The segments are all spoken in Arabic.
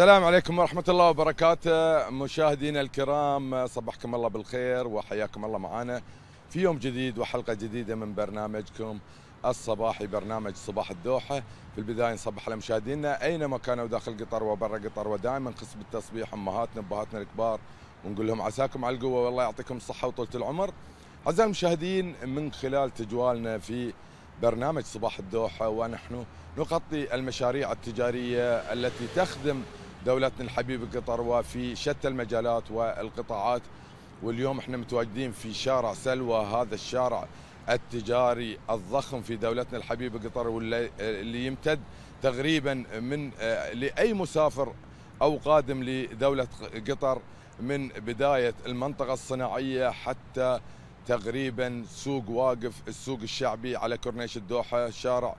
السلام عليكم ورحمة الله وبركاته مشاهدينا الكرام صبحكم الله بالخير وحياكم الله معنا في يوم جديد وحلقة جديدة من برنامجكم الصباحي برنامج صباح الدوحة في البداية نصبح على مشاهدينا أينما كانوا داخل قطر وبرا قطر ودائما قسم بالتصبيح أمهاتنا أبهاتنا الكبار ونقول لهم عساكم على القوة والله يعطيكم الصحة وطولة العمر أعزائي المشاهدين من خلال تجوالنا في برنامج صباح الدوحة ونحن نغطي المشاريع التجارية التي تخدم دولتنا الحبيبه قطر وفي شتى المجالات والقطاعات واليوم احنا متواجدين في شارع سلوى هذا الشارع التجاري الضخم في دولتنا الحبيبه قطر واللي يمتد تقريبا من آه، لاي مسافر او قادم لدوله قطر من بدايه المنطقه الصناعيه حتى تقريبا سوق واقف السوق الشعبي على كورنيش الدوحه شارع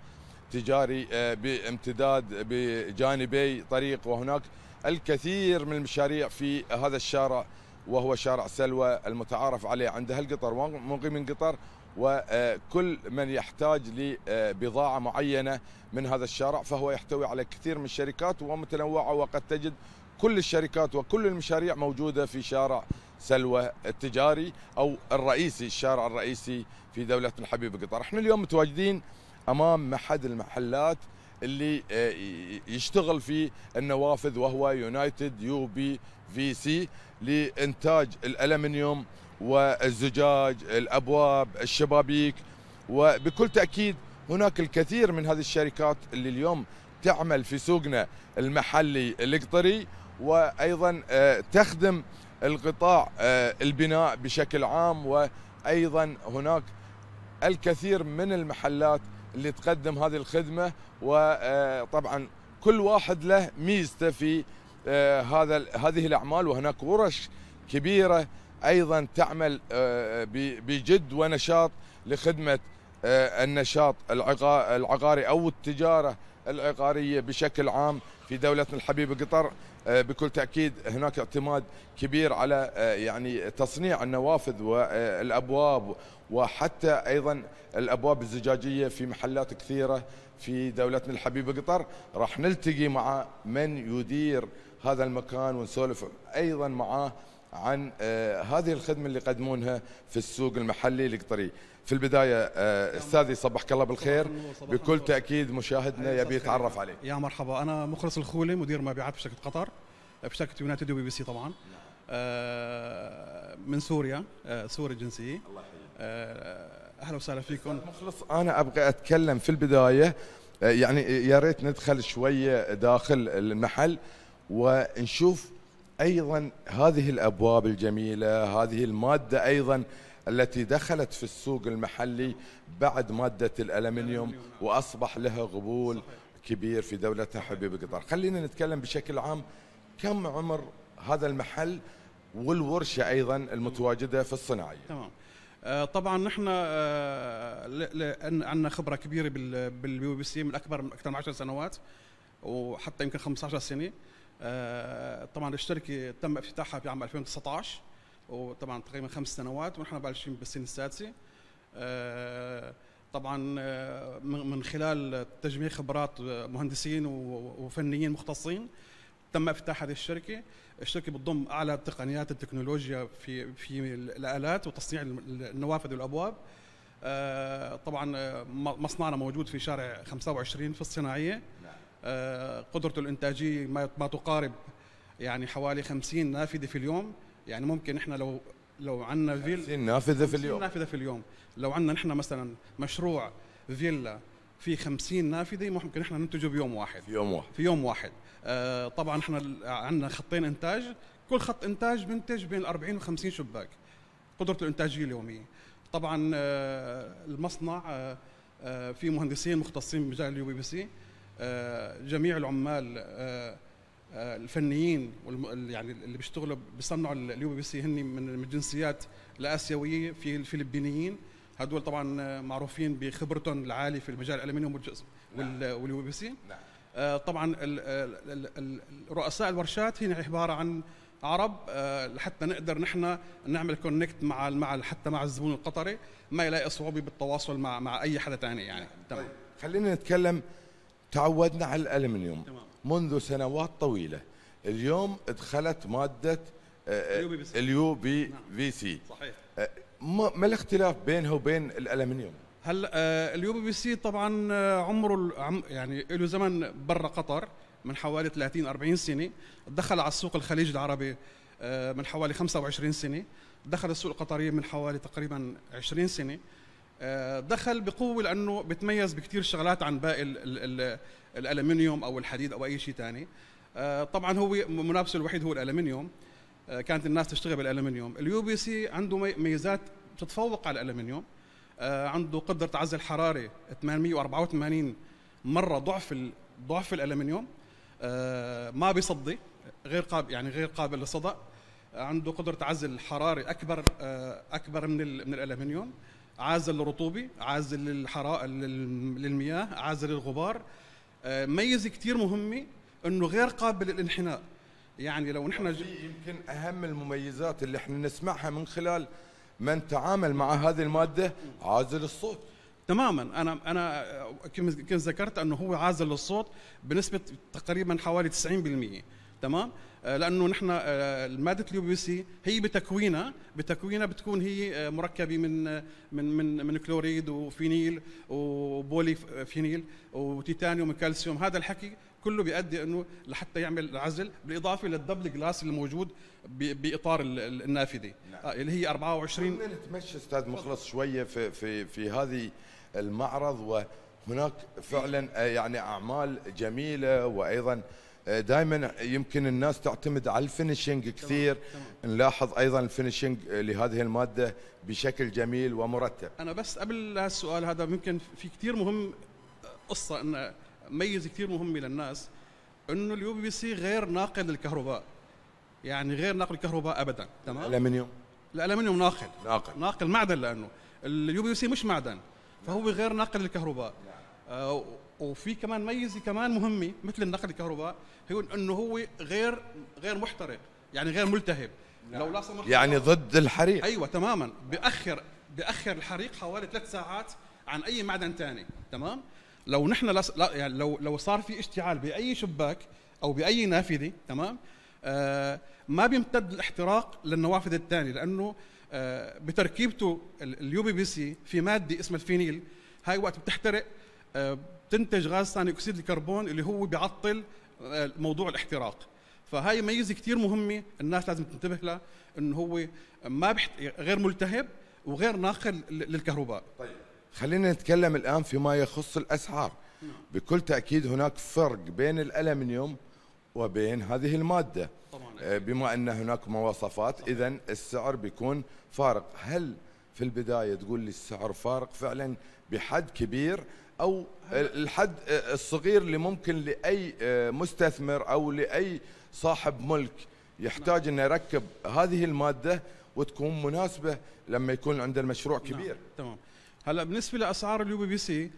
تجاري آه، بامتداد بجانبي طريق وهناك الكثير من المشاريع في هذا الشارع وهو شارع سلوى المتعارف عليه عند هالقطر ومقيم من قطر وكل آه، من يحتاج لبضاعة معينة من هذا الشارع فهو يحتوي على كثير من الشركات ومتنوعة وقد تجد كل الشركات وكل المشاريع موجودة في شارع سلوى التجاري أو الرئيسي الشارع الرئيسي في دولة الحبيب قطر احنا اليوم متواجدين امام احد المحلات اللي آه، يشتغل في النوافذ وهو يونايتد يو بي في سي لانتاج الالمنيوم والزجاج الابواب الشبابيك وبكل تاكيد هناك الكثير من هذه الشركات اللي اليوم تعمل في سوقنا المحلي القطري وايضا آه، تخدم القطاع آه، البناء بشكل عام وايضا هناك الكثير من المحلات اللي تقدم هذه الخدمه وطبعا آه، كل واحد له ميزته في آه، هذا هذه الاعمال وهناك ورش كبيره ايضا تعمل آه، بجد ونشاط لخدمه النشاط العقاري او التجاره العقاريه بشكل عام في دولتنا الحبيبه قطر آه، بكل تاكيد هناك اعتماد كبير على آه، يعني تصنيع النوافذ والابواب وحتى ايضا الابواب الزجاجيه في محلات كثيره في دولتنا الحبيبه قطر راح نلتقي مع من يدير هذا المكان ونسولف ايضا معاه عن آه، هذه الخدمه اللي يقدمونها في السوق المحلي القطري في البدايه آه، استاذي صبحك الله بالخير بكل تاكيد مشاهدنا أيوة، يبي يتعرف عليك يا مرحبا انا مخلص الخولي مدير مبيعات بشركه قطر بشركه آه، يونايتد وبي بي سي طبعا نعم. من سوريا سوري جنسي الله اهلا وسهلا فيكم مخلص انا ابغى اتكلم في البدايه يعني يا ريت ندخل شويه داخل المحل ونشوف ايضا هذه الابواب الجميله هذه الماده ايضا التي دخلت في السوق المحلي بعد ماده الالمنيوم واصبح لها قبول كبير في دولتها حبيب قطر خلينا نتكلم بشكل عام كم عمر هذا المحل والورشه ايضا المتواجده في الصناعيه تمام آه، طبعا نحن آه، عندنا خبره كبيره بالبي بي سي من اكبر من اكثر من 10 سنوات وحتى يمكن 15 سنه آه، طبعا الشركه تم افتتاحها في عام 2019 وطبعا تقريبا خمس سنوات ونحن بالشين بالسنه السادسه آه، طبعا آه، من خلال تجميع خبرات مهندسين وفنيين مختصين تم افتتاح هذه الشركه الشركه بتضم اعلى تقنيات التكنولوجيا في في الالات وتصنيع النوافذ والابواب طبعا مصنعنا موجود في شارع 25 في الصناعيه نعم. آه، قدرته الانتاجيه ما تقارب يعني حوالي 50 نافذه في اليوم يعني ممكن احنا لو لو عندنا فيل نافذه في اليوم نافذه في اليوم لو عندنا نحن مثلا مشروع فيلا في 50 نافذه ممكن احنا ننتجه بيوم واحد في يوم واحد في يوم واحد آه طبعا احنا عندنا خطين انتاج كل خط انتاج بنتج بين 40 و 50 شباك قدرته الانتاجيه اليوميه طبعا آه المصنع آه،, آه في مهندسين مختصين بمجال اليو بي بي سي آه، جميع العمال آه، آه، الفنيين يعني اللي بيشتغلوا بيصنعوا اليو بي سي هن من الجنسيات الاسيويه في الفلبينيين هدول طبعا معروفين بخبرتهم العاليه في المجال الالمنيوم نعم. واليو بي سي نعم. طبعا رؤساء الورشات هنا عباره عن عرب لحتى نقدر نحن نعمل كونكت مع مع حتى مع الزبون القطري ما يلاقي صعوبه بالتواصل مع مع اي حدا ثاني يعني نعم. تمام طيب خلينا نتكلم تعودنا على الالمنيوم منذ سنوات طويله اليوم ادخلت ماده آه، آه، اليو بي نعم. في سي صحيح آه، ما الاختلاف بينها وبين الالمنيوم هل اليو بي سي طبعا عمره يعني له زمن برا قطر من حوالي 30 40 سنه دخل على السوق الخليج العربي من حوالي 25 سنه دخل السوق القطري من حوالي تقريبا 20 سنه آه، دخل بقوه لانه بتميز بكثير شغلات عن باقي الالمنيوم او الحديد او اي شيء ثاني آه، طبعا هو منافسه الوحيد هو الالمنيوم آه، كانت الناس تشتغل بالالمنيوم اليو بي سي عنده ميزات بتتفوق على الالمنيوم عنده قدرة عزل حراري 884 مرة ضعف ضعف الالمنيوم ما بيصدي غير قابل يعني غير قابل للصدأ عنده قدرة عزل حراري أكبر أكبر من من الألمنيوم عازل للرطوبه عازل للحرائق للمياه عازل للغبار آه، ميزه كثير مهمه انه غير قابل للانحناء يعني لو نحن ج... يمكن اهم المميزات اللي احنا نسمعها من خلال من تعامل مع هذه الماده عازل الصوت تماما انا انا آه، كنت ذكرت انه هو عازل للصوت بنسبه تقريبا حوالي 90% تمام آه، لانه نحن آه، ماده اليو بي سي هي بتكوينها بتكوينها بتكون هي آه، مركبه من من من من كلوريد وفينيل وبولي فينيل وتيتانيوم وكالسيوم هذا الحكي كله بيؤدي انه لحتى يعمل العزل بالاضافه للدبل جلاس الموجود باطار النافذه نعم. اللي هي 24 نتمشى استاذ مخلص شويه في في في هذه المعرض وهناك فعلا يعني اعمال جميله وايضا آه، دائما يمكن الناس تعتمد على الفينشينج كثير تمام. نلاحظ ايضا الفينشينج آه، لهذه الماده بشكل جميل ومرتب انا بس قبل السؤال هذا ممكن في كثير مهم آه، قصه ان ميزه كثير مهمه للناس انه اليو بي سي غير ناقل للكهرباء يعني غير ناقل الكهرباء ابدا تمام الالمنيوم الالمنيوم ناقل ناقل ناقل معدن لانه اليو بي سي مش معدن فهو غير ناقل للكهرباء نعم. آه وفي كمان ميزه كمان مهمه مثل النقل الكهرباء هو انه هو غير غير محترق يعني غير ملتهب نعم. لو لا سمح يعني ضد الحريق ايوه تماما بأخر بأخر الحريق حوالي ثلاث ساعات عن اي معدن ثاني تمام لو نحن لس... لا يعني لو لو صار في اشتعال باي شباك او باي نافذه تمام آه ما بيمتد الاحتراق للنوافذ الثانيه لانه آه بتركيبته اليو بي بي سي في ماده اسمها الفينيل هاي وقت بتحترق آه تنتج غاز ثاني اكسيد الكربون اللي هو بيعطل آه، موضوع الاحتراق فهاي ميزه كثير مهمه الناس لازم تنتبه لها انه هو ما بحت... غير ملتهب وغير ناقل للكهرباء طيب خلينا نتكلم الان فيما يخص الاسعار نعم. بكل تاكيد هناك فرق بين الالمنيوم وبين هذه الماده طبعا. آه، بما ان هناك مواصفات اذا السعر بيكون فارق هل في البدايه تقول لي السعر فارق فعلا بحد كبير او الحد الصغير اللي ممكن لاي مستثمر او لاي صاحب ملك يحتاج انه يركب هذه الماده وتكون مناسبه لما يكون عنده المشروع نعم، كبير نعم. تمام هلا بالنسبه لاسعار اليو بي بي سي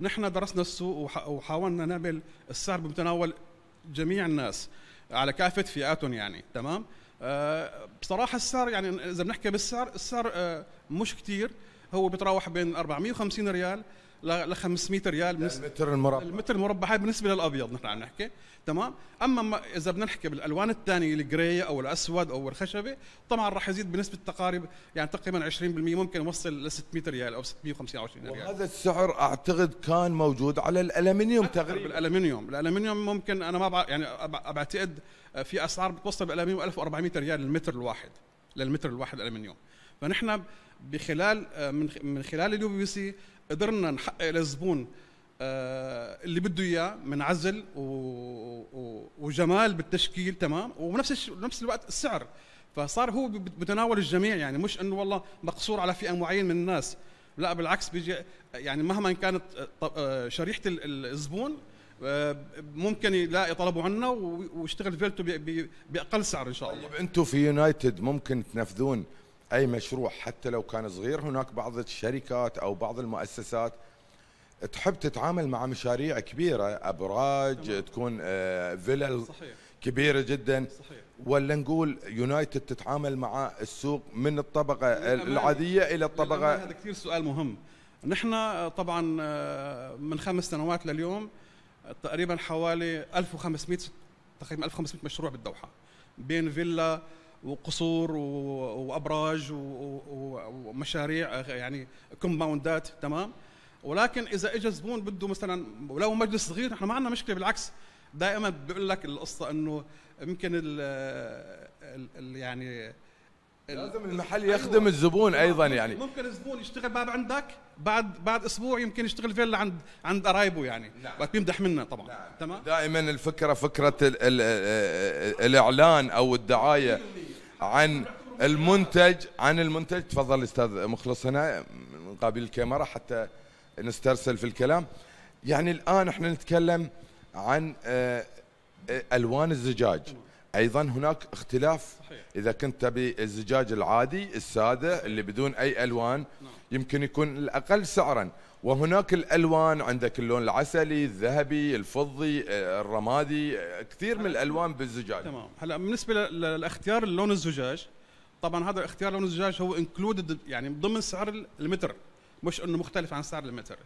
نحن درسنا السوق وحاولنا نعمل السعر بمتناول جميع الناس على كافه فئاتهم يعني تمام آه، بصراحه السعر يعني اذا بنحكي بالسعر السعر آه، مش كثير هو بيتراوح بين 450 ريال ل 500 ريال المتر المربع المتر المربع هاي بالنسبه للابيض نحن عم نحكي تمام اما اذا بدنا نحكي بالالوان الثانيه الجراي او الاسود او الخشبي طبعا راح يزيد بنسبه تقارب يعني تقريبا 20% ممكن يوصل ل 600 ريال او 625 ريال وهذا السعر اعتقد كان موجود على الالمنيوم تقريبا الالمنيوم الالمنيوم ممكن انا ما بع... يعني بعتقد في اسعار بتوصل بالالمنيوم 1400 ريال للمتر الواحد للمتر الواحد الالمنيوم فنحن بخلال آه، من من خلال اليو بي سي قدرنا نحقق للزبون آه، اللي بده اياه من عزل و... و... وجمال بالتشكيل تمام وبنفس نفس الوقت السعر فصار هو بتناول الجميع يعني مش انه والله مقصور على فئه معينه من الناس لا بالعكس بيجي يعني مهما كانت آه، آه، شريحه الزبون ممكن يلاقي طلبه عنا ويشتغل فيلتو باقل سعر ان شاء الله طيب انتم في يونايتد ممكن تنفذون اي مشروع حتى لو كان صغير هناك بعض الشركات او بعض المؤسسات تحب تتعامل مع مشاريع كبيره ابراج تمام. تكون آه، فيلل صحيح. كبيره جدا صحيح. ولا نقول يونايتد تتعامل مع السوق من الطبقه العاديه الى الطبقه هذا كثير سؤال مهم نحن آه، طبعا آه، من خمس سنوات لليوم تقريبا حوالي 1500 تقريبا 1500 مشروع بالدوحه بين فيلا وقصور وابراج ومشاريع يعني كومباوندات تمام ولكن اذا اجى زبون بده مثلا ولو مجلس صغير نحن ما عندنا مشكله بالعكس دائما بيقول لك القصه انه يمكن ال يعني لازم المحل يخدم أيوة. الزبون ايضا يعني ممكن الزبون يشتغل باب عندك بعد بعد اسبوع يمكن يشتغل فيلا عند عند قرايبه يعني نعم. وقت بيمدح منا طبعا نعم. تمام دائما الفكره فكره الـ الـ الـ الاعلان او الدعايه عن المنتج عن المنتج تفضل استاذ مخلص هنا من قبيل الكاميرا حتى نسترسل في الكلام يعني الان احنا نتكلم عن آه، آه، الوان الزجاج ايضا هناك اختلاف اذا كنت تبي الزجاج العادي الساده اللي بدون اي الوان نعم. يمكن يكون الاقل سعرا وهناك الالوان عندك اللون العسلي الذهبي الفضي آه، الرمادي آه، كثير من الالوان بالزجاج تمام هلا بالنسبه لاختيار اللون الزجاج طبعا هذا اختيار لون الزجاج هو انكلودد يعني ضمن سعر المتر مش انه مختلف عن سعر المتر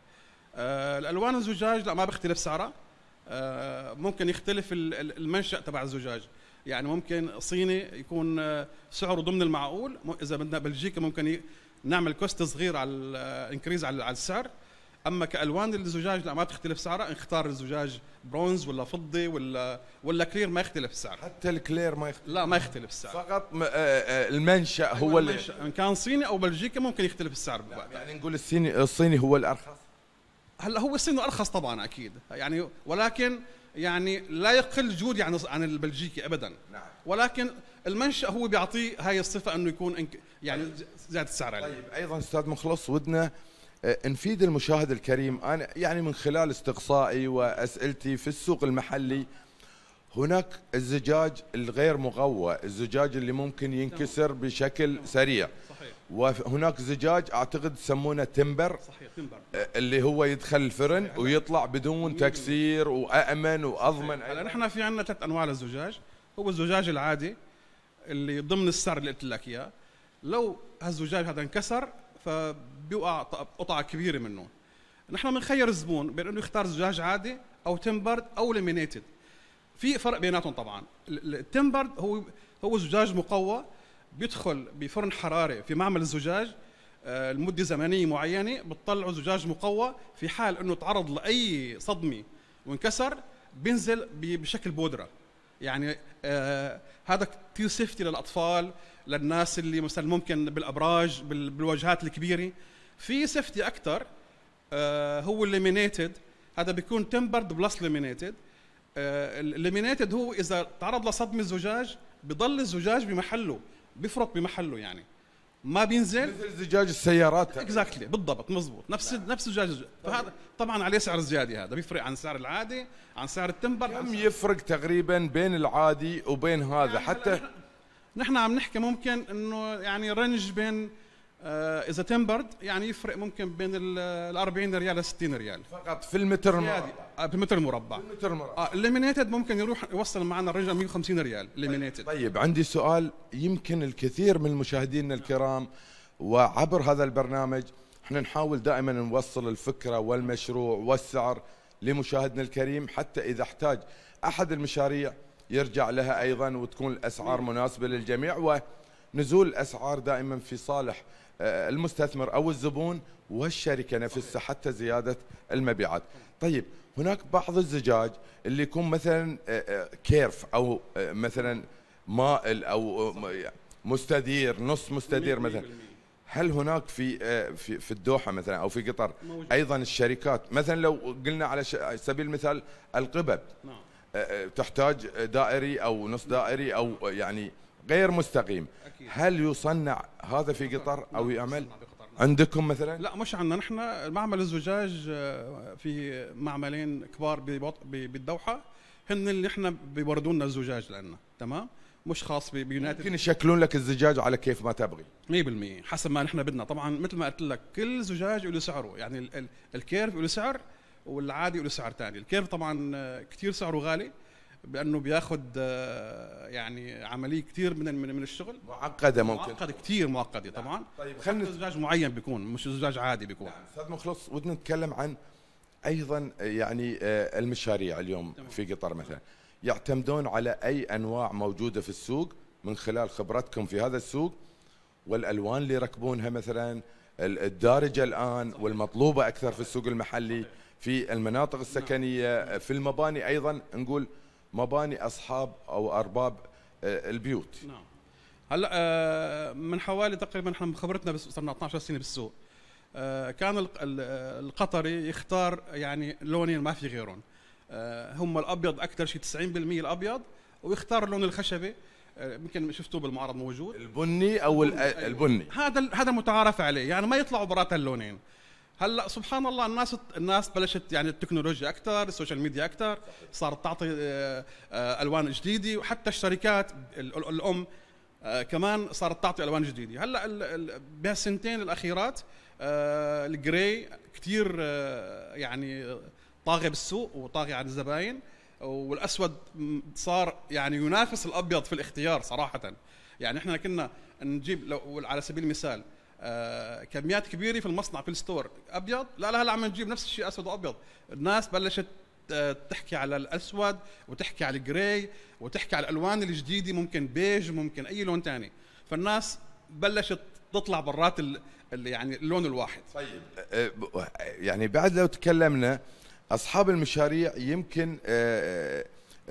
آه، الالوان الزجاج لا ما بيختلف سعرها ممكن يختلف المنشا تبع الزجاج يعني ممكن صيني يكون سعره ضمن المعقول اذا بدنا بلجيكا ممكن نعمل كوست صغير على الانكريز على السعر اما كالوان الزجاج لا ما تختلف سعرها اختار الزجاج برونز ولا فضي ولا ولا كلير ما يختلف سعره حتى الكلير ما يختلف لا ما يختلف السعر فقط م... آه، آه، المنشا أيوة، هو المنشأ. ان كان صيني او بلجيكي ممكن يختلف السعر يعني, يعني نقول الصيني الصيني هو الارخص هلا هو الصيني ارخص طبعا اكيد يعني ولكن يعني لا يقل جودي يعني عن عن البلجيكي ابدا نعم. ولكن المنشا هو بيعطيه هاي الصفه انه يكون يعني زاد السعر عليه طيب ايضا استاذ مخلص ودنا آه، نفيد المشاهد الكريم أنا يعني من خلال استقصائي وأسئلتي في السوق المحلي هناك الزجاج الغير مغوى الزجاج اللي ممكن ينكسر بشكل سريع صحيح. وهناك زجاج اعتقد يسمونه تمبر صحيح. تمبر آه، اللي هو يدخل الفرن ويطلع بدون تكسير وامن واضمن هلا نحن في عندنا ثلاث انواع للزجاج هو الزجاج العادي اللي ضمن السر اللي قلت لك اياه لو هالزجاج هذا انكسر فبيوقع قطعه كبيره منه نحن بنخير الزبون بين انه يختار زجاج عادي او تمبرد او ليمينيتد في فرق بيناتهم طبعا التمبرد هو هو زجاج مقوى بيدخل بفرن حراري في معمل الزجاج آه، لمده زمنيه معينه بتطلعوا زجاج مقوى في حال انه تعرض لاي صدمه وانكسر بينزل بشكل بودره يعني آه هذا كثير سيفتي للاطفال للناس اللي مثلا ممكن بالابراج بالواجهات الكبيره في سيفتي اكثر آه هو الليمينيتد هذا بيكون تمبرد بلس ليمينيتد الليمينيتد هو اذا تعرض لصدمه زجاج بضل الزجاج بمحله بيفرط بمحله يعني ما بينزل مثل زجاج السيارات اكزاكتلي بالضبط مزبوط نفس لا. نفس زجاج فهذا طبعا عليه سعر زياده هذا بيفرق عن سعر العادي عن سعر التمبر كم سعر يفرق تقريبا بين العادي وبين هذا يعني حتى نحن عم نحكي ممكن انه يعني رنج بين آه، اذا تمبرد يعني يفرق ممكن بين ال 40 ريال ل 60 ريال فقط في المتر المربع آه، في المتر المربع في المتر المربع اه الليمينيتد ممكن يروح يوصل معنا الرينج 150 ريال الليمينيتد طيب،, طيب عندي سؤال يمكن الكثير من مشاهدينا الكرام وعبر هذا البرنامج احنا نحاول دائما نوصل الفكره والمشروع والسعر لمشاهدنا الكريم حتى اذا احتاج احد المشاريع يرجع لها ايضا وتكون الاسعار إيه. مناسبه للجميع ونزول الاسعار دائما في صالح آه، المستثمر او الزبون والشركه نفسها حتى زياده المبيعات. طيب هناك بعض الزجاج اللي يكون مثلا آه، آه، كيرف او مثلا مائل او مستدير نص مستدير مثلا هل هناك في في في الدوحه مثلا او في قطر ايضا الشركات مثلا لو قلنا على سبيل المثال القبب نعم. تحتاج دائري او نص دائري او يعني غير مستقيم أكيد. هل يصنع هذا في قطر او يعمل عندكم مثلا لا مش عندنا نحن معمل الزجاج آه، في معملين كبار بالدوحه هن اللي احنا بيوردوا لنا الزجاج لنا تمام مش خاص بيونايتد ممكن يشكلون لك الزجاج على كيف ما تبغي 100% حسب ما نحن بدنا طبعا مثل ما قلت لك كل زجاج له سعره يعني الكيرف له سعر والعادي له سعر ثاني الكيرف طبعا آه، كثير سعره غالي بانه بياخذ آه، يعني عمليه كثير من من الشغل معقده ممكن معقده كثير معقده نعم. طبعا طيب خلينا زجاج معين بيكون مش زجاج عادي بيكون نعم استاذ مخلص ودنا نتكلم عن ايضا آه، يعني آه، المشاريع اليوم تمام. في قطر مثلا يعتمدون على اي انواع موجوده في السوق من خلال خبرتكم في هذا السوق والالوان اللي يركبونها مثلا الدارجه الان والمطلوبه اكثر في السوق المحلي في المناطق السكنيه نعم. في المباني ايضا نقول مباني أصحاب أو أرباب آه، البيوت نعم هلا آه، من حوالي تقريبا احنا خبرتنا بس صرنا 12 سنه بالسوق آه، كان القطري يختار يعني لونين ما في غيرهم هم الابيض اكثر شيء 90% الابيض ويختار اللون الخشبي يمكن شفتوه بالمعرض موجود البني او البني هذا هذا متعارف عليه يعني ما يطلعوا برات اللونين هلا سبحان الله الناس الناس بلشت يعني التكنولوجيا اكثر، السوشيال ميديا اكثر، صارت تعطي آه، آه، الوان جديده وحتى الشركات الام آه، كمان صارت تعطي الوان جديده، هلا بهالسنتين الاخيرات الجراي كثير يعني طاغي بالسوق وطاغي على الزباين والاسود صار يعني ينافس الابيض في الاختيار صراحه يعني احنا كنا نجيب لو على سبيل المثال آه، كميات كبيره في المصنع في الستور ابيض لا لا هلا عم نجيب نفس الشيء اسود وابيض الناس بلشت آه، تحكي على الاسود وتحكي على الجراي وتحكي على الالوان الجديده ممكن بيج ممكن اي لون ثاني فالناس بلشت تطلع برات اللي يعني اللون الواحد طيب آه، يعني بعد لو تكلمنا اصحاب المشاريع يمكن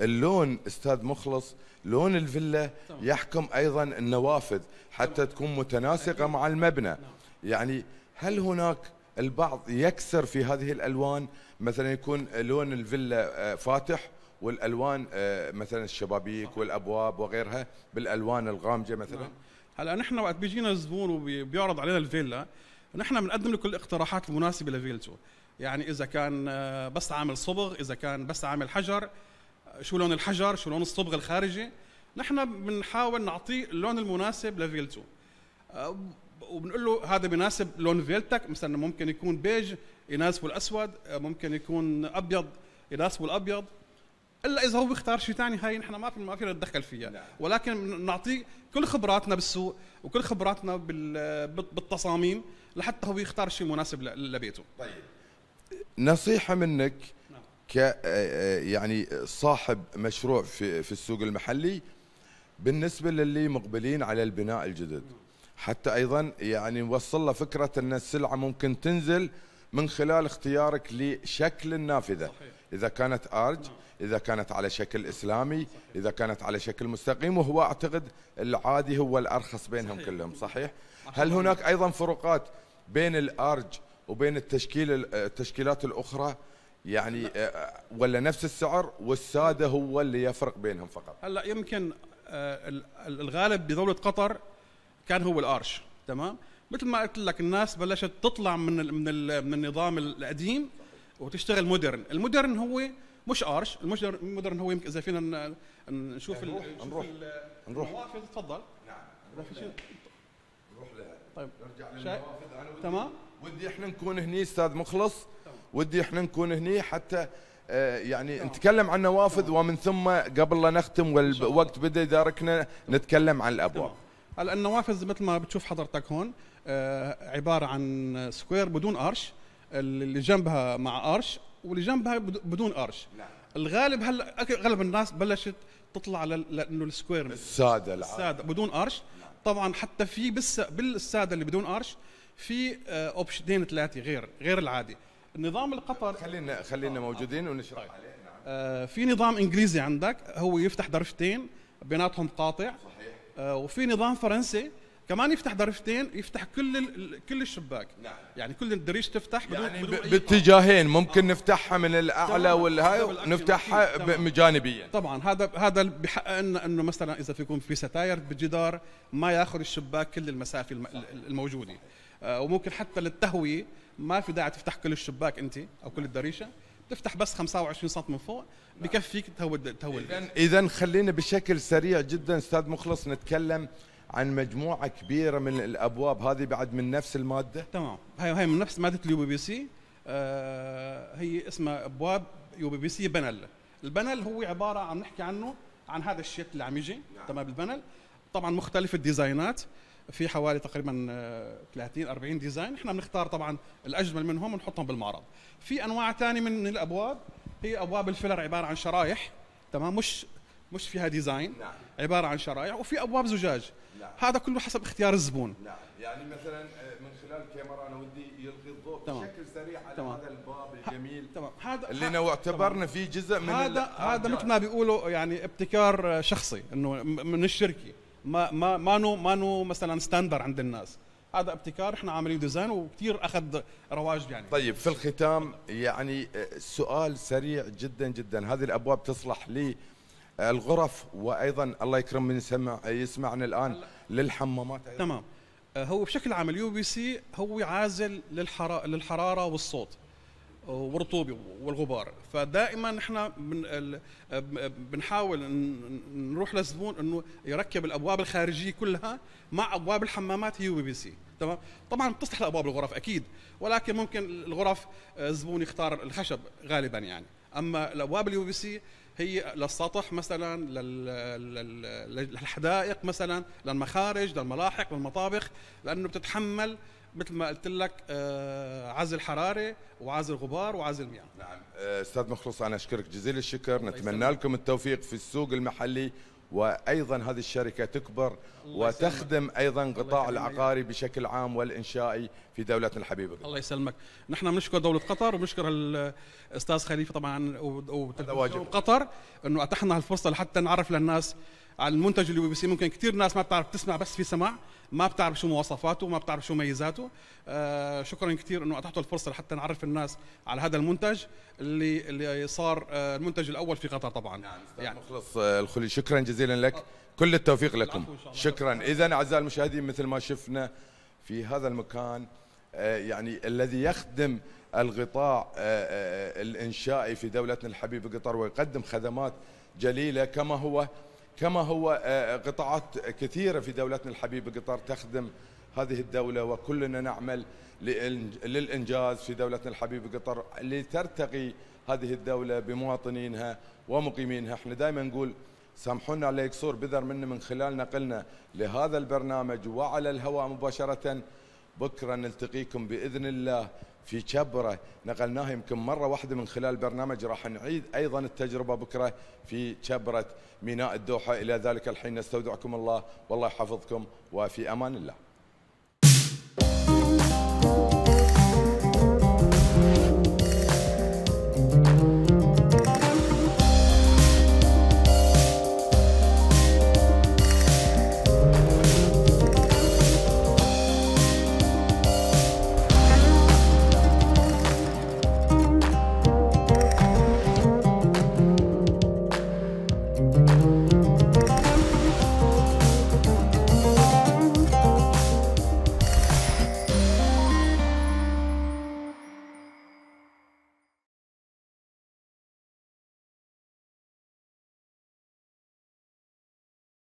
اللون استاذ مخلص لون الفيلا يحكم ايضا النوافذ حتى تكون متناسقه مع المبنى يعني هل هناك البعض يكسر في هذه الالوان مثلا يكون لون الفيلا آه، فاتح والالوان آه، مثلا الشبابيك والابواب وغيرها بالالوان الغامجه مثلا نعم. هلا نحن وقت بيجينا زبون وبيعرض علينا الفيلا نحن بنقدم له كل الاقتراحات المناسبه لفيلته يعني اذا كان آه، بس عامل صبغ اذا كان بس عامل حجر شو لون الحجر شو لون الصبغ الخارجي نحن بنحاول نعطيه اللون المناسب لفيلته أه، وبنقول له هذا بيناسب لون فيلتك مثلا ممكن يكون بيج يناسبه الاسود أه، ممكن يكون ابيض يناسبه الابيض الا اذا هو بيختار شيء ثاني هاي نحن ما في ما فينا نتدخل فيها نعم. ولكن نعطيه كل خبراتنا بالسوق وكل خبراتنا بالتصاميم لحتى هو يختار شيء مناسب لبيته طيب نصيحه منك ك آه، آه، يعني صاحب مشروع في في السوق المحلي بالنسبه للي مقبلين على البناء الجدد حتى ايضا يعني نوصل له فكره ان السلعه ممكن تنزل من خلال اختيارك لشكل النافذه صحيح. اذا كانت ارج اذا كانت على شكل اسلامي اذا كانت على شكل مستقيم وهو اعتقد العادي هو الارخص بينهم صحيح. كلهم صحيح هل هناك ايضا فروقات بين الارج وبين التشكيل آه، التشكيلات الاخرى يعني آه، آه، ولا نفس السعر والساده هو اللي يفرق بينهم فقط هلا يمكن آه، الغالب بدوله قطر كان هو الارش تمام مثل ما قلت لك الناس بلشت تطلع من من من النظام القديم وتشتغل مودرن المودرن هو مش ارش المودرن هو يمكن اذا فينا نشوف يعني نروح نروح النوافذ تفضل نعم نروح لها نروح لها طيب نرجع للنوافذ انا ودي تمام ودي احنا نكون هني استاذ مخلص ودي احنا نكون هني حتى آه، يعني نتكلم عن نوافذ ومن ثم قبل لا نختم والوقت بدا يداركنا نتكلم عن الابواب هلا النوافذ مثل ما بتشوف حضرتك هون آه، عباره عن سكوير بدون ارش اللي جنبها مع ارش واللي جنبها بدون ارش نعم. الغالب هلا اغلب الناس بلشت تطلع لانه السكوير الساده العادة. الساده بدون ارش لا. نعم. طبعا حتى في بالساده اللي بدون ارش في اوبشنين آه، ثلاثه غير غير العادي النظام القطري خلينا خلينا موجودين ونشرح طيب. عليه آه، في نظام انجليزي عندك هو يفتح درفتين بيناتهم قاطع صحيح آه، وفي نظام فرنسي كمان يفتح درفتين يفتح كل كل الشباك نعم. يعني كل الدريش تفتح بدون يعني بدون باتجاهين ممكن آه. نفتحها من الاعلى والهاي نفتحها جانبيا طبعا هذا هذا بحق لنا انه مثلا اذا بيكون في ستاير بالجدار ما ياخذ الشباك كل المسافه الموجوده آه وممكن حتى للتهويه ما في داعي تفتح كل الشباك انت او كل الدريشه تفتح بس 25 سم من فوق بكفيك تهوي تهوي اذا خلينا بشكل سريع جدا استاذ مخلص نتكلم عن مجموعه كبيره من الابواب هذه بعد من نفس الماده تمام هاي هاي من نفس ماده اليو بي بي سي آه هي اسمها ابواب يو بي بي سي بنل البنل هو عباره عم نحكي عنه عن هذا الشيت اللي عم يجي نعم. تمام البنل طبعا مختلف الديزاينات في حوالي تقريبا 30 آه، 40 ديزاين احنا بنختار طبعا الاجمل منهم ونحطهم بالمعرض في انواع ثانيه من الابواب هي ابواب الفيلر عباره عن شرايح تمام مش مش فيها ديزاين نعم. عباره عن شرائح وفي ابواب زجاج نعم. هذا كله حسب اختيار الزبون نعم يعني مثلا آه، من خلال الكاميرا انا ودي يلقي الضوء تمام. بشكل سريع على تمام. هذا الباب الجميل تمام هذا اللي نعتبرنا فيه جزء من هذا هذا مثل ما بيقولوا يعني ابتكار شخصي انه من الشركه ما ما ما نو ما نو مثلا ستاندر عند الناس هذا ابتكار احنا عاملين ديزاين وكثير اخذ رواج يعني طيب في الختام يعني آه، سؤال سريع جدا جدا هذه الابواب تصلح لي آه، الغرف وايضا الله يكرم من يسمع يسمعنا الان للحمامات أيضاً. تمام آه، هو بشكل عام اليو بي سي هو عازل للحراره والصوت والرطوبه والغبار فدائما نحن بنحاول نروح للزبون انه يركب الابواب الخارجيه كلها مع ابواب الحمامات هي بي سي تمام طبعا بتصلح لابواب الغرف اكيد ولكن ممكن الغرف آه، الزبون يختار الخشب غالبا يعني اما الابواب اليو بي سي هي للسطح مثلا للحدائق مثلا للمخارج للملاحق للمطابخ لانه بتتحمل مثل ما قلت لك آه، عزل حراري وعزل غبار وعزل مياه نعم آه، استاذ مخلص انا اشكرك جزيل الشكر نتمنى لكم التوفيق في السوق المحلي وايضا هذه الشركه تكبر وتخدم ايضا قطاع العقاري بشكل عام والانشائي في دولتنا الحبيبه الله يسلمك نحن بنشكر دوله قطر وبنشكر الاستاذ خليفه طبعا وقطر انه اتحنا هالفرصه لحتى نعرف للناس على المنتج اللي بيصير ممكن كثير ناس ما بتعرف تسمع بس في سماع ما بتعرف شو مواصفاته ما بتعرف شو ميزاته آه، شكرا كثير انه اتحتوا الفرصه لحتى نعرف الناس على هذا المنتج اللي اللي صار آه، المنتج الاول في قطر طبعا يعني, يعني. مخلص آه، الخلي شكرا جزيلا لك كل التوفيق لكم شكرا اذا اعزائي المشاهدين مثل ما شفنا في هذا المكان يعني الذي يخدم القطاع الانشائي في دولتنا الحبيبه قطر ويقدم خدمات جليله كما هو كما هو آه، آه، قطاعات كثيرة في دولتنا الحبيبة قطار تخدم هذه الدولة وكلنا نعمل للإنجاز في دولتنا الحبيبة قطر لترتقي هذه الدولة بمواطنينها ومقيمينها احنا دائما نقول سامحونا على يكسور بذر منا من خلال نقلنا لهذا البرنامج وعلى الهواء مباشرة بكرة نلتقيكم بإذن الله في كبره نقلناها يمكن مره واحده من خلال برنامج راح نعيد ايضا التجربه بكره في كبره ميناء الدوحه الى ذلك الحين نستودعكم الله والله يحفظكم وفي امان الله